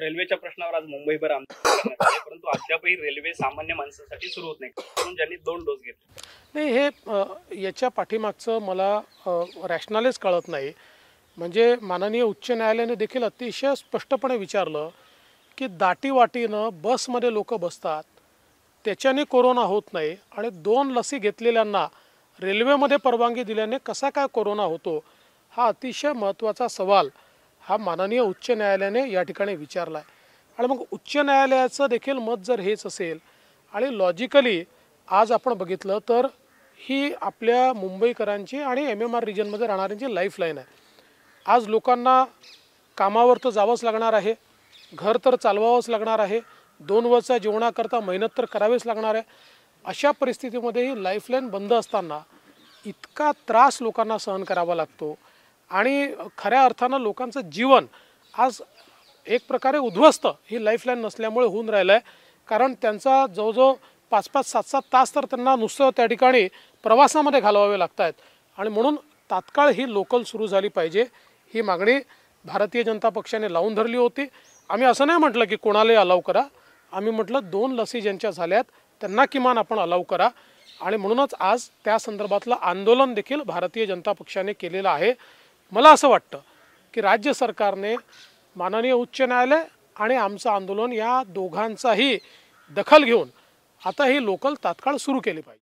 रेल्वेच्या प्रश्नावर आज मुंबईभर परंतु अद्यापही रेल्वे सामान्य माणसासाठी सुरू होत नाही म्हणून ज्यांनी दोन डोस घेतले नाही हे याच्या पाठीमागचं मला रॅशनलच कळत नाही म्हणजे माननीय उच्च न्यायालयाने देखील अतिशय स्पष्टपणे विचारलं की दाटीवाटीनं बसमध्ये लोक बसतात त्याच्याने कोरोना होत नाही आणि दोन लसी घेतलेल्यांना रेल्वेमध्ये परवानगी दिल्याने कसा काय कोरोना होतो हा अतिशय महत्त्वाचा सवाल हा माननीय उच्च न्यायालयाने या ठिकाणी विचारला आहे आणि मग उच्च न्यायालयाचं देखील मत जर हेच असेल आणि लॉजिकली आज आपण बघितलं तर ही आपल्या मुंबईकरांची आणि एम एम आर रिजनमध्ये राहणाऱ्यांची लाईफलाईन आहे आज लोकांना कामावर तर जावंच लागणार आहे घर तर चालवावंच लागणार आहे दोन वर्ष जेवणाकरता मेहनत तर करावीच लागणार आहे अशा परिस्थितीमध्ये ही लाईफलाईन बंद असताना इतका त्रास लोकांना सहन करावा लागतो आणि खऱ्या अर्थानं लोकांचं जीवन आज एक प्रकारे उद्ध्वस्त ही लाईफलाईन नसल्यामुळे होऊन राहिलं आहे कारण त्यांचा जवळजवळ पाच पाच सात सात तास तर त्यांना नुसतं त्या ठिकाणी प्रवासामध्ये घालवावे लागत आहेत आणि म्हणून तात्काळ ही लोकल सुरू झाली पाहिजे ही मागणी भारतीय जनता पक्षाने लावून धरली होती आम्ही असं नाही म्हटलं की कोणालाही अलाव करा आम्ही म्हटलं दोन लसी ज्यांच्या झाल्यात त्यांना किमान आपण अलाव करा आणि म्हणूनच आज त्या संदर्भातलं आंदोलन देखील भारतीय जनता पक्षाने केलेलं आहे मला असं वाटतं की राज्य सरकारने माननीय उच्च न्यायालय आणि आमचं आंदोलन या दोघांचाही दखल घेऊन आता ही लोकल तात्काळ सुरू केली पाहिजे